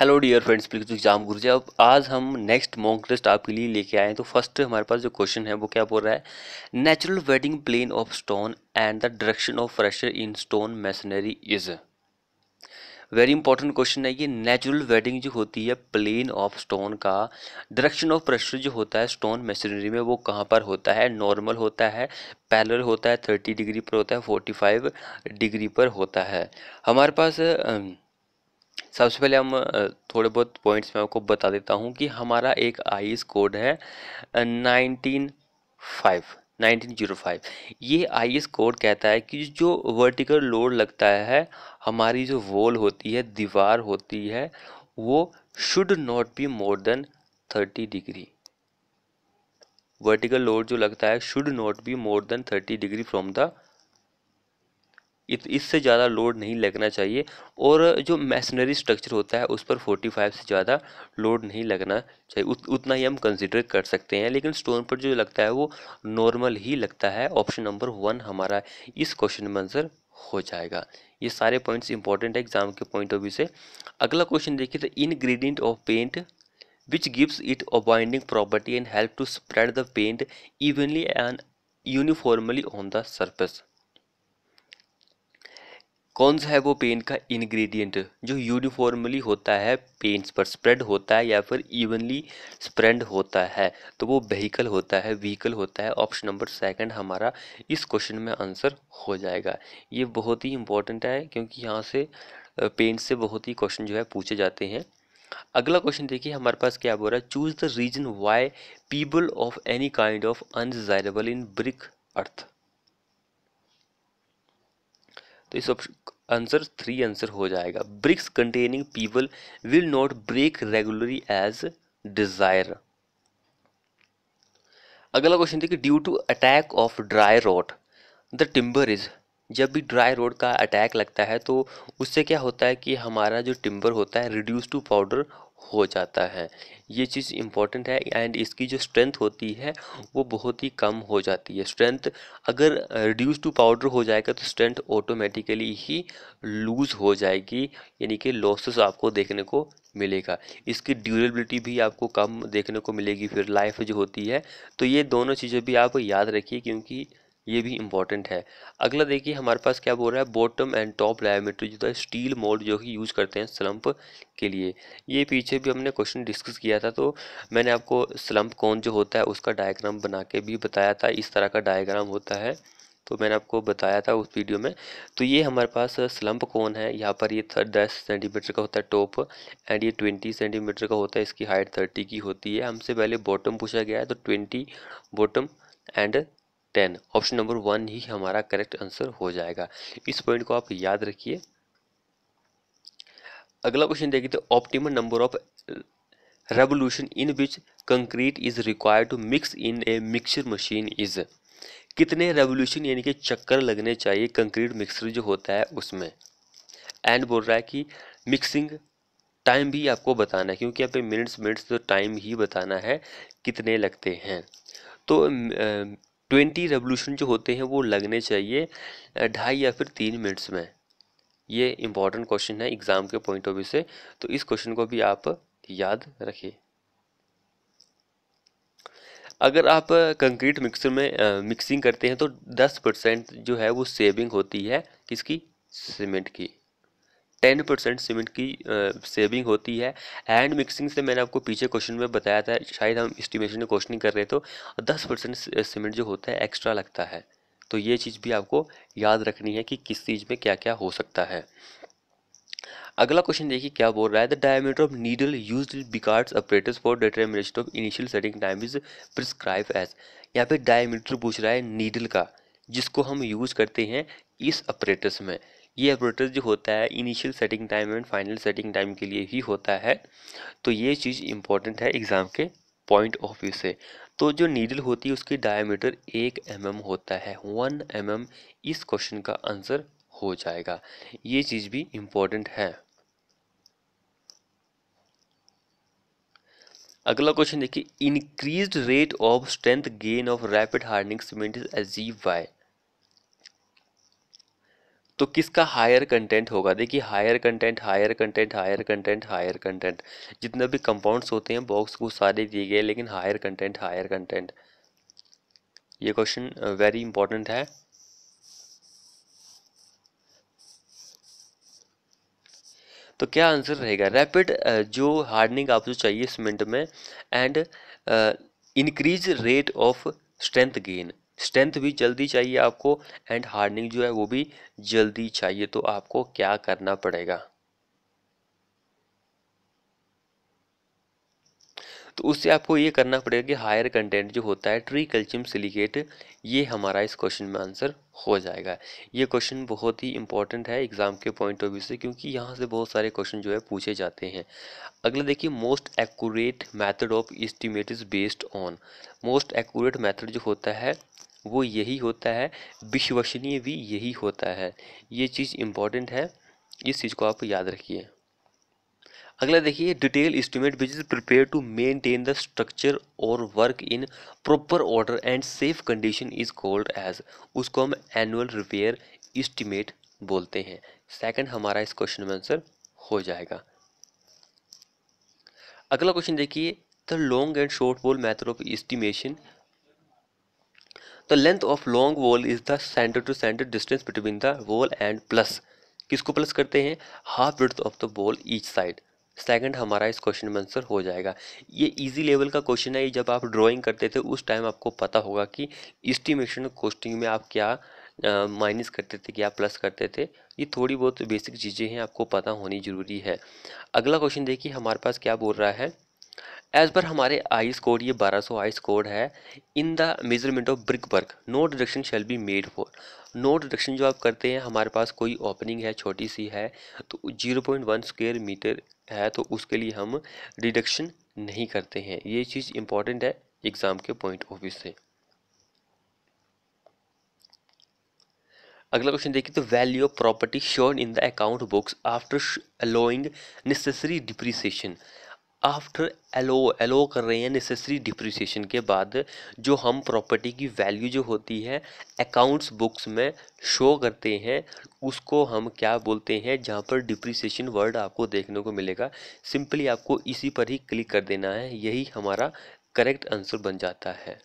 hello dear friends please exam Guru ji अब आज हम नेक्स्ट मॉक टेस्ट आपके लिए लेके आए हैं तो फर्स्ट हमारे पास जो क्वेश्चन है वो क्या बोल रहा है natural bedding plane of stone and the direction of pressure in stone masonry is very important question है ये नेचुरल वेडिंग जो होती है प्लेन ऑफ स्टोन का डायरेक्शन ऑफ प्रेशर जो होता है स्टोन मेसनरी में वो कहाँ पर होता है नॉर्मल होता है पैरल होता है थर्टी डिग्री पर होता है फोर्टी फाइव डिग्री पर होता है हमारे पास uh, सबसे पहले हम थोड़े बहुत पॉइंट्स मैं आपको बता देता हूँ कि हमारा एक आई कोड e है नाइनटीन फाइव 1905 ये आई कोड e कहता है कि जो वर्टिकल लोड लगता है हमारी जो वॉल होती है दीवार होती है वो should not be more than 30 degree vertical load जो लगता है should not be more than 30 degree from the इससे ज़्यादा लोड नहीं लगना चाहिए और जो मैसनरी स्ट्रक्चर होता है उस पर 45 से ज़्यादा लोड नहीं लगना चाहिए उत, उतना ही हम कंसिडर कर सकते हैं लेकिन स्टोन पर जो लगता है वो नॉर्मल ही लगता है ऑप्शन नंबर वन हमारा इस क्वेश्चन में आंसर हो जाएगा ये सारे पॉइंट्स इंपॉर्टेंट है एग्जाम के पॉइंट ऑफ व्यू से अगला क्वेश्चन देखिए तो ingredient of paint which gives it a binding property and help to spread the paint evenly evenly uniformly on the the कौन सा है वो पेंट का इंग्रेडिएंट जो यूनिफॉर्मली होता है पेंट्स पर स्प्रेड होता है या फिर इवनली स्प्रेड होता है तो वो व्हीकल होता है व्हीकल होता है ऑप्शन नंबर सेकंड हमारा इस क्वेश्चन में आंसर हो जाएगा ये बहुत ही इंपॉर्टेंट है क्योंकि यहाँ से पेंट से बहुत ही क्वेश्चन जो है पूछे जाते हैं अगला क्वेश्चन देखिए हमारे पास क्या बोल रहा है choose the reason why pebbles of any kind of undesirable in brick earth तो इस ऑप्शन आंसर थ्री आंसर हो जाएगा bricks containing pebbles will not break regularly as desire अगला क्वेश्चन देखिए due to attack of dry rot the timber is जब भी dry road का attack लगता है तो उससे क्या होता है कि हमारा जो टिम्बर होता है रिड्यूस टू पाउडर हो जाता है ये चीज़ इम्पॉर्टेंट है एंड इसकी जो स्ट्रेंथ होती है वो बहुत ही कम हो जाती है स्ट्रेंथ अगर रिड्यूस टू पाउडर हो जाएगा तो स्ट्रेंथ ऑटोमेटिकली ही लूज़ हो जाएगी यानी कि लॉसेस आपको देखने को मिलेगा इसकी ड्यूरेबिलिटी भी आपको कम देखने को मिलेगी फिर लाइफ जो होती है तो ये दोनों चीज़ें भी आप याद रखिए क्योंकि ये भी इम्पॉर्टेंट है अगला देखिए हमारे पास क्या बोल रहा है बॉटम एंड टॉप डायमीटर जो है स्टील मोल्ड जो कि यूज़ करते हैं स्लम्प के लिए ये पीछे भी हमने क्वेश्चन डिस्कस किया था तो मैंने आपको स्लम्प कौन जो होता है उसका डायग्राम बना के भी बताया था इस तरह का डायग्राम होता है तो मैंने आपको बताया था उस वीडियो में तो ये हमारे पास स्लम्प कौन है यहाँ पर ये दस सेंटीमीटर का होता है टॉप एंड ये ट्वेंटी सेंटीमीटर का होता है इसकी हाइट थर्टी की होती है हमसे पहले बॉटम पूछा गया है तो twenty bottom and ten option number one ही हमारा करेक्ट आंसर हो जाएगा इस पॉइंट को आप याद रखिए अगला क्वेश्चन देखिए तो optimum number of revolution in which concrete is required to mix in a mixer machine is कितने रेवोल्यूशन यानी कि चक्कर लगने चाहिए कंक्रीट मिक्सर जो होता है उसमें एंड बोल रहा है कि मिक्सिंग टाइम भी आपको बताना है क्योंकि यहाँ पे मिनट्स मिनट्स तो टाइम ही बताना है कितने लगते हैं तो ट्वेंटी रेवोल्यूशन जो होते हैं वो लगने चाहिए ढाई या फिर तीन मिनट्स में ये इम्पॉर्टेंट क्वेश्चन है एग्ज़ाम के पॉइंट ऑफ व्यू से तो इस क्वेश्चन को भी आप याद रखिए अगर आप कंक्रीट मिक्सर में मिक्सिंग करते हैं तो 10 परसेंट जो है वो सेविंग होती है किसकी सीमेंट की टेन परसेंट सीमेंट की सेविंग होती है हैंड मिक्सिंग से मैंने आपको पीछे क्वेश्चन में बताया था शायद हम इस्टीमेशन में क्वेश्चन कर रहे तो दस परसेंट सीमेंट जो होता है एक्स्ट्रा लगता है तो ये चीज़ भी आपको याद रखनी है कि किस चीज़ में क्या क्या हो सकता है अगला क्वेश्चन देखिए क्या बोल रहा है the diameter of needle use Vicat's operators for determination of initial setting time is prescribe as यहाँ पे डायमीटर पूछ रहा है नीडल का जिसको हम यूज़ करते हैं इस अपरेटर्स में ये ऑपरेटर जो होता है initial setting time and final setting time के लिए ही होता है तो ये चीज़ इंपॉर्टेंट है एग्ज़ाम के पॉइंट ऑफ व्यू से तो जो नीडल होती है उसकी डायमीटर एक एम mm होता है वन एम mm इस क्वेश्चन का आंसर हो जाएगा ये चीज़ भी इम्पॉर्टेंट है अगला क्वेश्चन देखिए increase rate of strength gain of rapid hardening cement is achieve by तो किसका हायर कंटेंट होगा देखिए higher content higher content higher content higher content जितने भी कंपाउंड्स होते हैं बॉक्स को सारे दिए गए लेकिन हायर कंटेंट हायर कंटेंट ये क्वेश्चन वेरी इंपॉर्टेंट है तो क्या आंसर रहेगा रैपिड uh, जो हार्डनिंग आपको चाहिए सीमेंट में and increase rate of strength gain strength भी जल्दी चाहिए आपको एंड हार्डनिंग जो है वो भी जल्दी चाहिए तो आपको क्या करना पड़ेगा तो उससे आपको ये करना पड़ेगा कि हायर कंटेंट जो होता है ट्री कैल्शियम सिलिकेट ये हमारा इस क्वेश्चन में आंसर हो जाएगा ये क्वेश्चन बहुत ही इंपॉर्टेंट है एग्जाम के पॉइंट ऑफ व्यू से क्योंकि यहाँ से बहुत सारे क्वेश्चन जो है पूछे जाते हैं अगला देखिए most accurate method of estimate is based on most accurate method जो होता है वो यही होता है विश्वसनीय भी यही होता है ये चीज़ इम्पॉर्टेंट है इस चीज़ को आप याद रखिए अगला देखिए detail estimate which is prepare to maintain the structure और work in proper order and safe condition is called as उसको हम एनुअल रिपेयर एस्टिमेट बोलते हैं सेकंड हमारा इस क्वेश्चन में आंसर हो जाएगा अगला क्वेश्चन देखिए the long and short pole method of estimation the length of long wall is the centre to centre distance between the wall and plus किसको प्लस करते हैं half width of the wall each side second हमारा इस क्वेश्चन में answer हो जाएगा ये इजी लेवल का क्वेश्चन है जब आप ड्राइंग करते थे उस टाइम आपको पता होगा कि इस्टीमेशन कोस्टिंग में आप क्या माइनस करते थे क्या प्लस करते थे ये थोड़ी बहुत बेसिक चीज़ें हैं आपको पता होनी ज़रूरी है अगला क्वेश्चन देखिए हमारे पास क्या बोल रहा है एज़ पर हमारे आइस कोड ये 1200 आइस कोड है in the measurement of brick work no deduction shall be made for no deduction जो आप करते हैं हमारे पास कोई ओपनिंग है छोटी सी है तो 0.1 स्क्वेयर मीटर है तो उसके लिए हम डिडक्शन नहीं करते हैं ये चीज़ इंपॉर्टेंट है एग्ज़ाम के पॉइंट ऑफ व्यू से अगला क्वेश्चन देखिए तो value of property shown in the account books after allowing necessary depreciation after allow allow कर रहे हैं नेसेसरी डिप्रिसिएशन के बाद जो हम प्रॉपर्टी की वैल्यू जो होती है अकाउंट्स बुक्स में शो करते हैं उसको हम क्या बोलते हैं जहाँ पर डिप्रिसिएशन वर्ड आपको देखने को मिलेगा सिंपली आपको इसी पर ही क्लिक कर देना है यही हमारा करेक्ट आंसर बन जाता है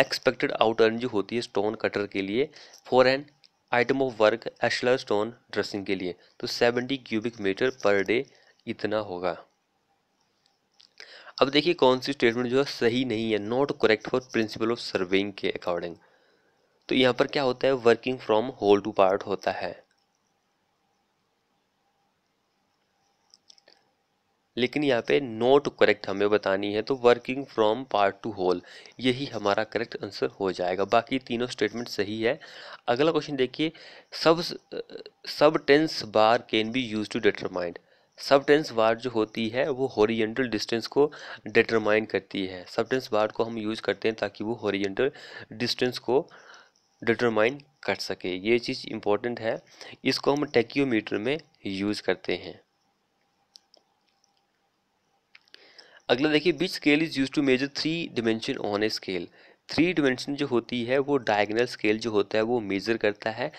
एक्सपेक्टेड आउटर्न जो होती है स्टोन कटर के लिए for an item of work ashlar stone dressing के लिए तो seventy cubic metre per day इतना होगा अब देखिए कौन सी स्टेटमेंट जो है सही नहीं है not correct for principle of surveying के अकॉर्डिंग तो यहाँ पर क्या होता है working from whole to part होता है लेकिन यहाँ पे नोट करेक्ट हमें बतानी है तो working from part to whole यही हमारा करेक्ट आंसर हो जाएगा बाकी तीनों स्टेटमेंट सही है अगला क्वेश्चन देखिए sub subtense bar can be use to determined subtense bar जो होती है वो हॉरिजेंटल डिस्टेंस को डिटरमाइन करती है सबटेंस वार को हम यूज़ करते हैं ताकि वो हॉरिजेंटल डिस्टेंस को डिटरमाइन कर सके ये चीज़ इम्पोर्टेंट है इसको हम टेक्योमीटर में यूज़ करते हैं अगला देखिए which scale is use to measure three dimension on a scale three dimension जो होती है वो डायगनल स्केल जो होता है वो मेज़र करता है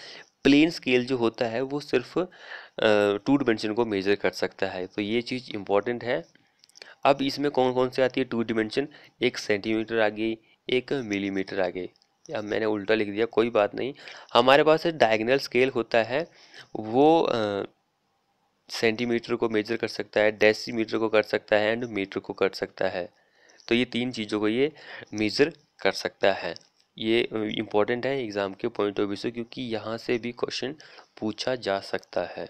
प्लेन स्केल जो होता है वो सिर्फ टू डिमेंशन को मेजर कर सकता है तो ये चीज़ इम्पॉर्टेंट है अब इसमें कौन कौन से आती है टू डिमेंशन एक सेंटीमीटर आ गई एक मिलीमीटर आ गई अब मैंने उल्टा लिख दिया कोई बात नहीं हमारे पास डायगनल स्केल होता है वो सेंटीमीटर को मेजर कर सकता है डेसीमीटर को कर सकता है एंड मीटर को कर सकता है तो ये तीन चीज़ों को ये मेज़र कर सकता है ये इम्पोर्टेंट है एग्ज़ाम के पॉइंट ऑफ व्यू से क्योंकि यहाँ से भी क्वेश्चन पूछा जा सकता है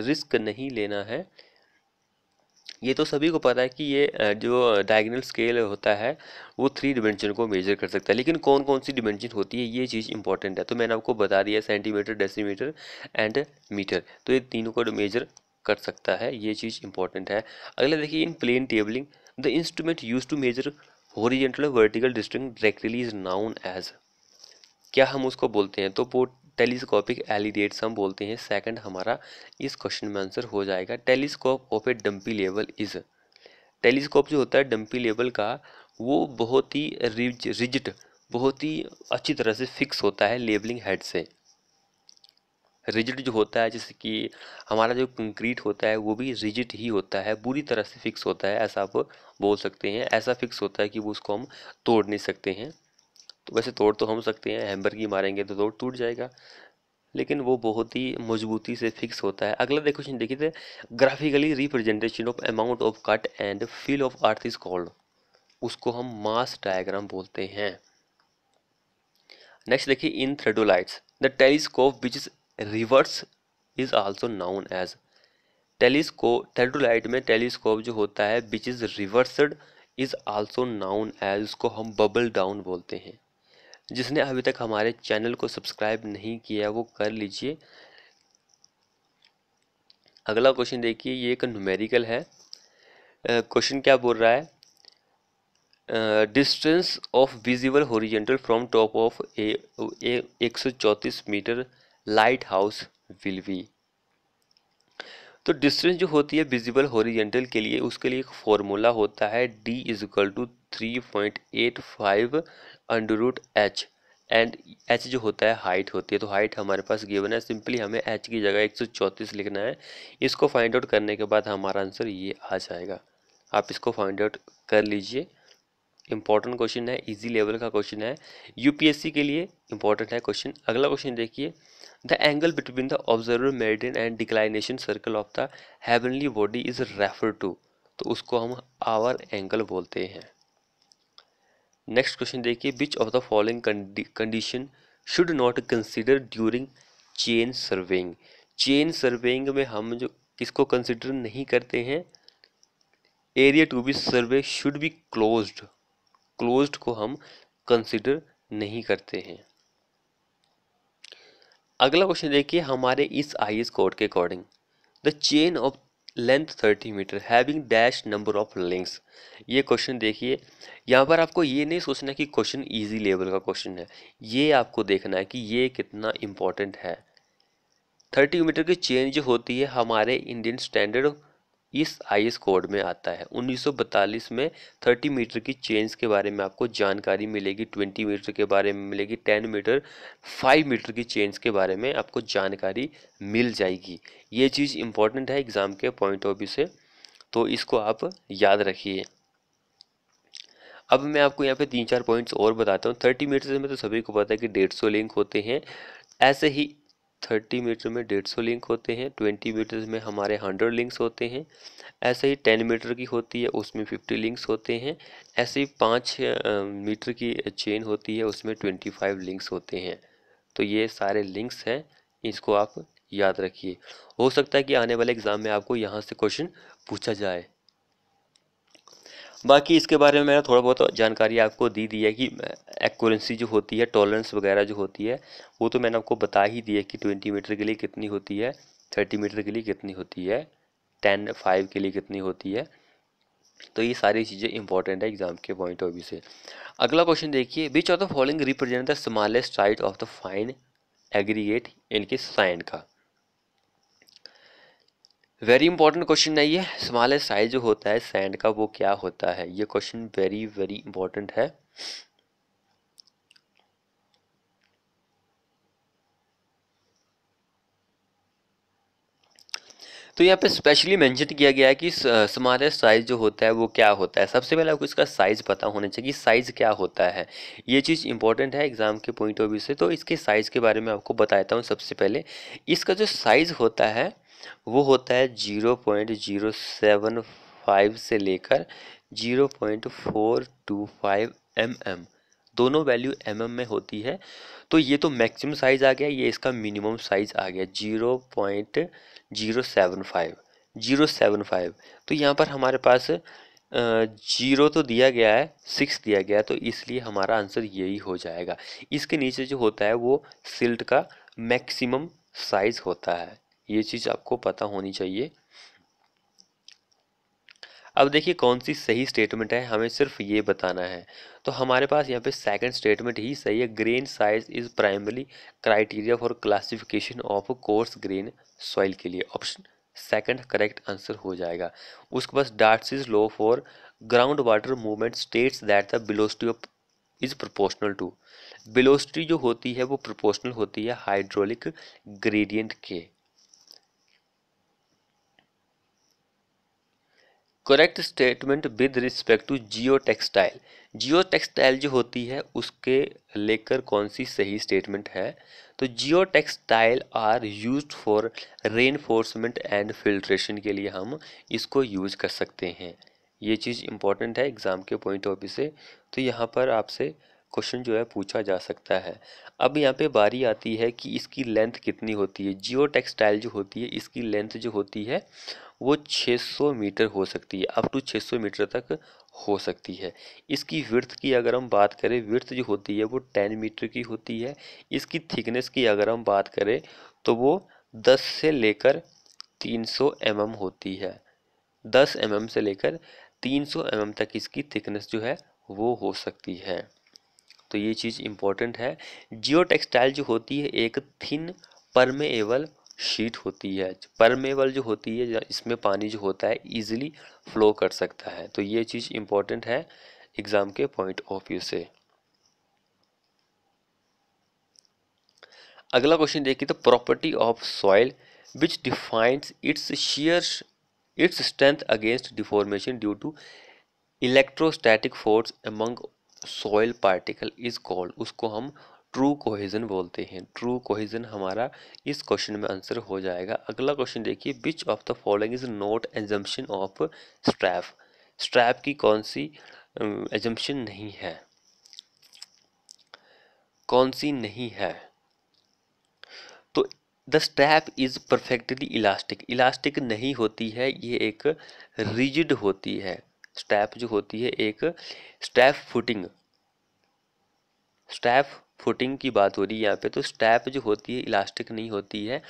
रिस्क नहीं लेना है ये तो सभी को पता है कि ये जो डायगनल स्केल होता है वो थ्री डिमेंशन को मेजर कर सकता है लेकिन कौन कौन सी डिमेंशन होती है ये चीज़ इंपॉर्टेंट है तो मैंने आपको बता दिया सेंटीमीटर डेसीमीटर एंड मीटर तो ये तीनों को मेजर कर सकता है ये चीज़ इंपॉर्टेंट है अगला देखिए in plane tabling the instrument use to measure horizontal और vertical distance directly is known as क्या हम उसको बोलते हैं तो वो टेलीस्कोपिक एलिडेट्स हम बोलते हैं सेकंड हमारा इस क्वेश्चन में आंसर हो जाएगा telescope of a dumpy level is telescope जो होता है डम्पी लेवल का वो बहुत ही रिज रिजिट बहुत ही अच्छी तरह से फिक्स होता है लेबलिंग हेड से रिजिड जो होता है जैसे कि हमारा जो कंक्रीट होता है वो भी रिजिड ही होता है बुरी तरह से फिक्स होता है ऐसा आप बोल सकते हैं ऐसा फिक्स होता है कि वो उसको हम तोड़ नहीं सकते हैं तो वैसे तोड़ तो हम सकते हैं हैम्बर की मारेंगे तो तोड़ टूट जाएगा लेकिन वो बहुत ही मजबूती से फिक्स होता है अगला देखो क्वेश्चन देखिए थे तो graphically representation of amount of cut and fill of earth is called उसको हम मास डायग्राम बोलते हैं नेक्स्ट देखिए in theodolites the telescope which is reverse is also known as telescope theodolite में टेलीस्कोप जो होता है which is reversed is also known as उसको हम बबल डाउन बोलते हैं जिसने अभी तक हमारे चैनल को सब्सक्राइब नहीं किया वो कर लीजिए अगला क्वेश्चन देखिए ये एक न्यूमेरिकल है क्वेश्चन uh, क्या बोल रहा है distance of visible horizontal from top of a एक सौ चौंतीस metre lighthouse will be तो डिस्टेंस जो होती है विजिबल हॉरिजेंटल के लिए उसके लिए एक फॉर्मूला होता है D is equal to three point eight five under root H and H जो होता है हाइट होती है तो हाइट हमारे पास गिवन है सिंपली हमें एच की जगह एक सौ चौंतीस लिखना है इसको फाइंड आउट करने के बाद हमारा आंसर ये आ जाएगा आप इसको फाइंड आउट कर लीजिए इंपॉर्टेंट क्वेश्चन है इजी लेवल का क्वेश्चन है यूपीएससी के लिए इंपॉर्टेंट है क्वेश्चन अगला क्वेश्चन देखिए the angle between the observer meridian and declination circle of the heavenly body is refer to तो उसको हम आवर एंगल बोलते हैं नेक्स्ट क्वेश्चन देखिए which of the following condition should not consider during chain surveying chain surveying में हम जो किसको कंसिडर नहीं करते हैं area to be survey should be closed closed को हम कंसिडर नहीं करते हैं अगला क्वेश्चन देखिए हमारे इस आई एस कोड के according the chain of length thirty metre having dash number of links ये क्वेश्चन देखिए यहाँ पर आपको ये नहीं सोचना कि क्वेश्चन ईजी लेवल का क्वेश्चन है ये आपको देखना है कि ये कितना इम्पोर्टेंट है थर्टी मीटर की चेन जो होती है हमारे इंडियन स्टैंडर्ड इस आईएस कोड में आता है 1942 में 30 मीटर की चेंज के बारे में आपको जानकारी मिलेगी 20 मीटर के बारे में मिलेगी 10 मीटर 5 मीटर की चेंज के बारे में आपको जानकारी मिल जाएगी ये चीज़ इंपॉर्टेंट है एग्ज़ाम के पॉइंट ऑफ व्यू से तो इसको आप याद रखिए अब मैं आपको यहाँ पे तीन चार पॉइंट्स और बताता हूँ थर्टी मीटर मैं तो सभी को पता है कि डेढ़ सौ लिंक होते हैं ऐसे ही थर्टी मीटर में डेढ़ सौ लिंक होते हैं ट्वेंटी मीटर में हमारे हंड्रेड लिंक्स होते हैं ऐसे ही टेन मीटर की होती है उसमें फिफ्टी लिंक्स होते हैं ऐसे ही पाँच मीटर की चेन होती है उसमें ट्वेंटी फाइव लिंक्स होते हैं तो ये सारे लिंक्स हैं इसको आप याद रखिए हो सकता है कि आने वाले एग्ज़ाम में आपको यहाँ से क्वेश्चन पूछा जाए बाकी इसके बारे में मैंने थोड़ा बहुत जानकारी आपको दी दी है कि एक्यूरेंसी जो होती है टॉलरेंस वगैरह जो होती है वो तो मैंने आपको बता ही दिया कि ट्वेंटी मीटर के लिए कितनी होती है थर्टी मीटर के लिए कितनी होती है टेन फाइव के लिए कितनी होती है तो ये सारी चीज़ें इंपॉर्टेंट है एग्जाम के पॉइंट ऑफ व्यू से अगला क्वेश्चन देखिए which of the following represent the smallest side of the fine aggregate इनके साइन का वेरी इंपॉर्टेंट क्वेश्चन है ये स्मॉलेस्ट साइज जो होता है सैंड का वो क्या होता है ये क्वेश्चन वेरी वेरी इंपॉर्टेंट है तो यहाँ पे स्पेशली मेंशन किया गया है कि स्मॉलेस्ट uh, साइज जो होता है वो क्या होता है सबसे पहले आपको इसका साइज़ पता होना चाहिए कि साइज़ क्या होता है ये चीज़ इंपॉर्टेंट है एग्ज़ाम के पॉइंट ऑफ व्यू से तो इसके साइज़ के बारे में आपको बताता हूँ सबसे पहले इसका जो साइज़ होता है वो होता है zero point zero seven five से लेकर zero point four two five M M दोनों वैल्यू एम mm में होती है तो ये तो मैक्सिमम साइज़ आ गया ये इसका मिनिमम साइज़ आ गया zero point zero seven five zero seven five तो यहाँ पर हमारे पास जीरो तो दिया गया है सिक्स दिया गया है तो इसलिए हमारा आंसर यही हो जाएगा इसके नीचे जो होता है वो सिल्ट का मैक्सिमम साइज़ होता है ये चीज़ आपको पता होनी चाहिए अब देखिए कौन सी सही स्टेटमेंट है हमें सिर्फ ये बताना है तो हमारे पास यहाँ पे सेकंड स्टेटमेंट ही सही है grain size is primary criteria for classification of coarse grain soil के लिए ऑप्शन सेकंड करेक्ट आंसर हो जाएगा उसके पास Darcy's is law for ground water movement states that the velocity of is proportional to velocity जो होती है वो प्रपोर्शनल होती है हाइड्रोलिक ग्रेडियंट के correct statement with respect to geotextile geotextile जो होती है उसके लेकर कौन सी सही स्टेटमेंट है तो geotextile are use for rain and filtration के लिए हम इसको यूज कर सकते हैं ये चीज़ इंपॉर्टेंट है एग्ज़ाम के पॉइंट ऑफ व्यू से तो यहाँ पर आपसे क्वेश्चन जो है पूछा जा सकता है अब यहाँ पे बारी आती है कि इसकी लेंथ कितनी होती है जियो टेक्सटाइल जो होती है इसकी लेंथ जो होती है वो 600 मीटर हो सकती है अप टू 600 मीटर तक हो सकती है इसकी विर्थ की अगर हम बात करें विर्थ जो होती है वो 10 मीटर की होती है इसकी थिकनेस की अगर हम बात करें तो वो 10 से लेकर 300 सौ mm होती है 10 mm से लेकर 300 सौ mm तक इसकी थिकनेस जो है वो हो सकती है तो ये चीज़ इम्पॉर्टेंट है जियो टेक्सटाइल जो होती है एक थिन परमेएबल शीट होती है परमेबल जो होती है इसमें पानी जो होता है ईजिली फ्लो कर सकता है तो ये चीज़ इम्पॉर्टेंट है एग्ज़ाम के पॉइंट ऑफ व्यू से अगला क्वेश्चन देखिए तो property of soil which defines its shear its strength against deformation due to electrostatic force among soil particle is called उसको हम ट्रू कोहिजन बोलते हैं ट्रू कोहिजन हमारा इस क्वेश्चन में आंसर हो जाएगा अगला क्वेश्चन देखिए which of the following is not assumption of strap strap की कौन सी एजम्पन नहीं है कौन सी नहीं है तो the strap is perfectly elastic elastic नहीं होती है ये एक रिजिड होती है स्ट्रैप जो होती है एक स्ट्रैप फुटिंग स्ट्रैप फुटिंग की बात हो रही है यहाँ पे तो स्टैप जो होती है इलास्टिक नहीं होती है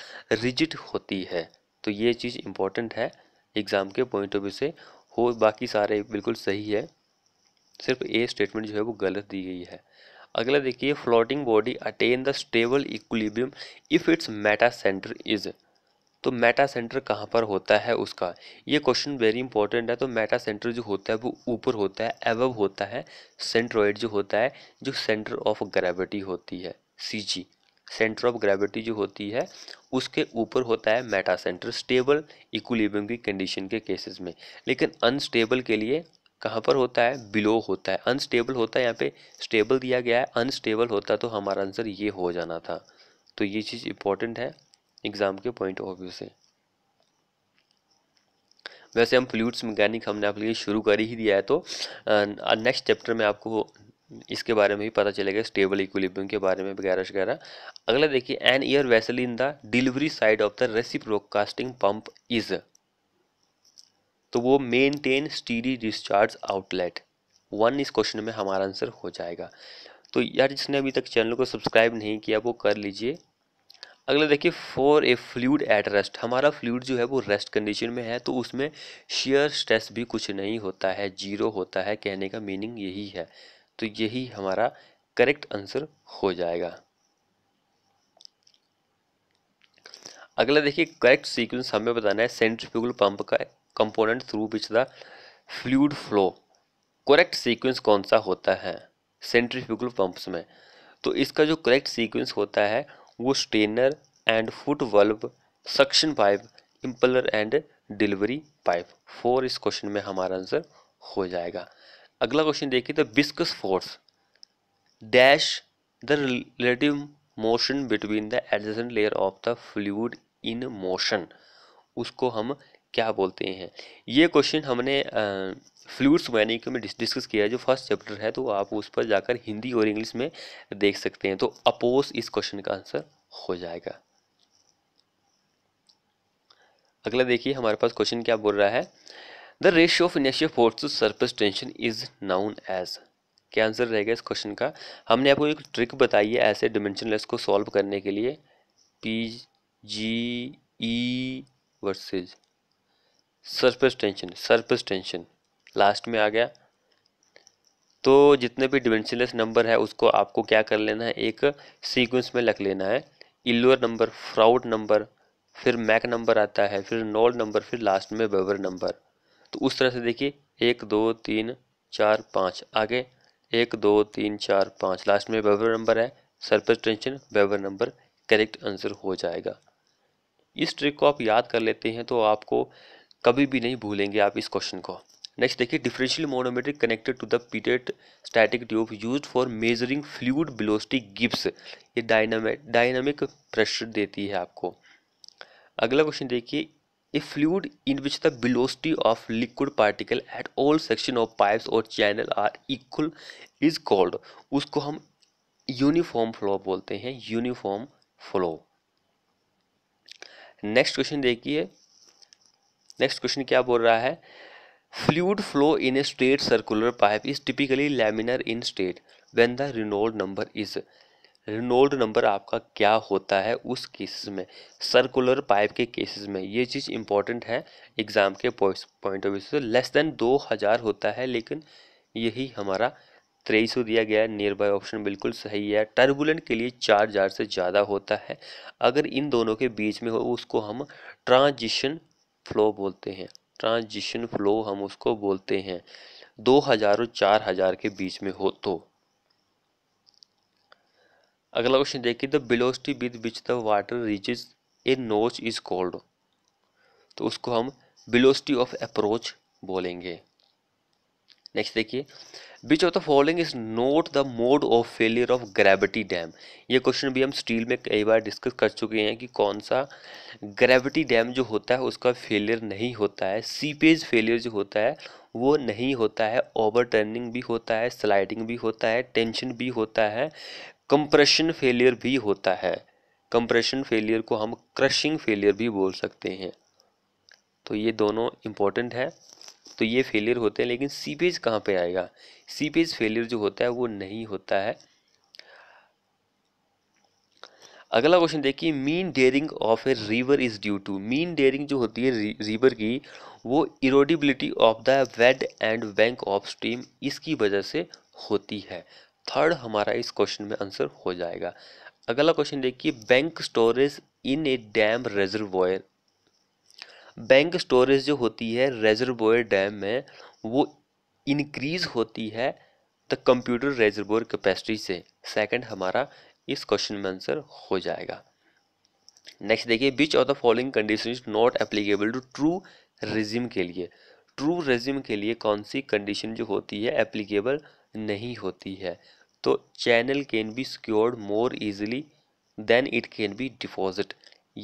रिजिट होती है तो ये चीज़ इम्पॉर्टेंट है एग्ज़ाम के पॉइंट ऑफ व्यू से हो बाकी सारे बिल्कुल सही है सिर्फ ए स्टेटमेंट जो है वो गलत दी गई है अगला देखिए floating body attain the stable equilibrium if its metacentre is तो मेटा सेंटर कहाँ पर होता है उसका ये क्वेश्चन वेरी इंपॉर्टेंट है तो मेटा सेंटर जो होता है वो ऊपर होता है एवब होता है सेंट्रोइड जो होता है जो सेंटर ऑफ ग्रेविटी होती है C G centre of gravity जो होती है उसके ऊपर होता है मेटा सेंटर स्टेबल इक्विलिब्रियम की कंडीशन के केसेस में लेकिन अनस्टेबल के लिए कहाँ पर होता है बिलो होता है अनस्टेबल होता है यहाँ पे स्टेबल दिया गया है अनस्टेबल होता तो हमारा आंसर ये हो जाना था तो ये चीज़ इंपॉर्टेंट है एग्ज़ाम के पॉइंट ऑफ व्यू से वैसे हम फ्लूड्स मैकेनिक हमने आपके लिए शुरू कर ही दिया है तो नेक्स्ट चैप्टर में आपको इसके बारे में भी पता चलेगा स्टेबल इक्विलिब्रियम के बारे में वगैरह वगैरह अगला देखिए an air vessel in the delivery side of the reciprocating pump is तो वो maintain steady discharge outlet one इस क्वेश्चन में हमारा आंसर हो जाएगा तो यार जिसने अभी तक चैनल को सब्सक्राइब नहीं किया वो कर लीजिए अगला देखिए for a fluid at rest हमारा फ्लूड जो है वो रेस्ट कंडीशन में है तो उसमें शेयर स्ट्रेस भी कुछ नहीं होता है जीरो होता है कहने का मीनिंग यही है तो यही हमारा करेक्ट आंसर हो जाएगा अगला देखिए करेक्ट सीक्वेंस हमें बताना है सेंट्रिफ्यूगल पंप का component through which the fluid flow correct sequence कौन सा होता है सेंट्रिफ्यूगल पंप्स में तो इसका जो करेक्ट सीक्वेंस होता है वो strainer and foot valve suction pipe impeller and delivery pipe four इस क्वेश्चन में हमारा आंसर हो जाएगा अगला क्वेश्चन देखिए the viscous force dash the relative motion between the adjacent layer of the fluid in motion उसको हम क्या बोलते हैं ये क्वेश्चन हमने फ्लूड्स मैनिंग में डिस्कस किया है जो फर्स्ट चैप्टर है तो आप उस पर जाकर हिंदी और इंग्लिश में देख सकते हैं तो अपोज इस क्वेश्चन का आंसर हो जाएगा अगला देखिए हमारे पास क्वेश्चन क्या बोल रहा है द रेशियो ऑफ इनेशिया force surface tension is known as क्या आंसर रहेगा इस क्वेश्चन का हमने आपको एक ट्रिक बताई है ऐसे डिमेंशनलेस को सॉल्व करने के लिए P G E versus surface tension surface tension last में आ गया तो जितने भी डिमेंशनलेस नंबर है उसको आपको क्या कर लेना है एक सीक्वेंस में लख लेना है इलोअर नंबर फ्राउड नंबर फिर मैक नंबर आता है फिर नोल नंबर फिर लास्ट में वेबर नंबर तो उस तरह से देखिए एक दो तीन चार पाँच आगे एक दो तीन चार पाँच लास्ट में वेवर नंबर है surface tension Weber number correct answer हो जाएगा इस ट्रिक को आप याद कर लेते हैं तो आपको कभी भी नहीं भूलेंगे आप इस क्वेश्चन को नेक्स्ट देखिए differential manometer connected to the pitot static tube use for measuring fluid velocity gives ये डायनामिक डायनामिक प्रेशर देती है आपको अगला क्वेश्चन देखिए a fluid in which the velocity of liquid particle at all section of pipes और channel are equal is called उसको हम uniform flow बोलते हैं यूनिफॉर्म फ्लो नेक्स्ट क्वेश्चन देखिए नेक्स्ट क्वेश्चन क्या बोल रहा है Fluid flow in a straight circular pipe is typically laminar in state when the Reynolds number is Reynold number आपका क्या होता है उस केसेस में सर्कुलर पाइप के केसेस में ये चीज़ इंपॉर्टेंट है एग्ज़ाम के पॉइंट ऑफ व्यू से लेस देन दो हज़ार होता है लेकिन यही हमारा तेईस सौ दिया गया है नियर बाय ऑप्शन बिल्कुल सही है टर्बुलेंट के लिए चार हज़ार से ज़्यादा होता है अगर इन दोनों के बीच में हो उसको हम ट्रांजिशन फ्लो बोलते हैं ट्रांजिशन फ्लो हम उसको बोलते हैं दो हजार और चार हजार के बीच में हो तो अगला क्वेश्चन देखिए the velocity with which the water reaches a notch is called तो उसको हम बिलोस्टी ऑफ अप्रोच बोलेंगे नेक्स्ट देखिए which of the following is not the mode of failure of gravity dam ये क्वेश्चन भी हम स्टील में कई बार डिस्कस कर चुके हैं कि कौन सा ग्रेविटी डैम जो होता है उसका फेलियर नहीं होता है सीपेज फेलियर जो होता है वो नहीं होता है टर्निंग भी होता है स्लाइडिंग भी होता है टेंशन भी होता है कंप्रेशन फेलियर भी होता है कंप्रेशन फेलियर को हम क्रशिंग फेलियर भी बोल सकते हैं तो ये दोनों इम्पॉर्टेंट हैं तो ये फेलियर होते हैं लेकिन सीपेज कहाँ पे आएगा सीपेज फेलियर जो होता है वो नहीं होता है अगला क्वेश्चन देखिए meandering of a river is due to meandering जो होती है रिवर की वो erodibility of the bed and bank of stream इसकी वजह से होती है थर्ड हमारा इस क्वेश्चन में आंसर हो जाएगा अगला क्वेश्चन देखिए bank storage in a dam reservoir bank storage जो होती है रेजरबोयर डैम में वो इनक्रीज़ होती है द कंप्यूटर रेजरबोर कैपेसिटी से सेकंड हमारा इस क्वेश्चन में आंसर हो जाएगा नेक्स्ट देखिए which of the following condition is not applicable to true regime के लिए ट्रू रिज्यूम के लिए कौन सी कंडीशन जो होती है एप्लीकेबल नहीं होती है तो channel can be scoured more easily than it can be deposit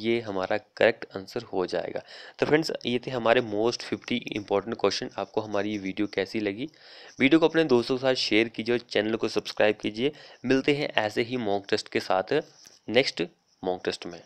ये हमारा करेक्ट आंसर हो जाएगा तो फ्रेंड्स ये थे हमारे मोस्ट फिफ्टी इंपॉर्टेंट क्वेश्चन आपको हमारी ये वीडियो कैसी लगी वीडियो को अपने दोस्तों के साथ शेयर कीजिए और चैनल को सब्सक्राइब कीजिए मिलते हैं ऐसे ही मॉक टेस्ट के साथ नेक्स्ट मॉक टेस्ट में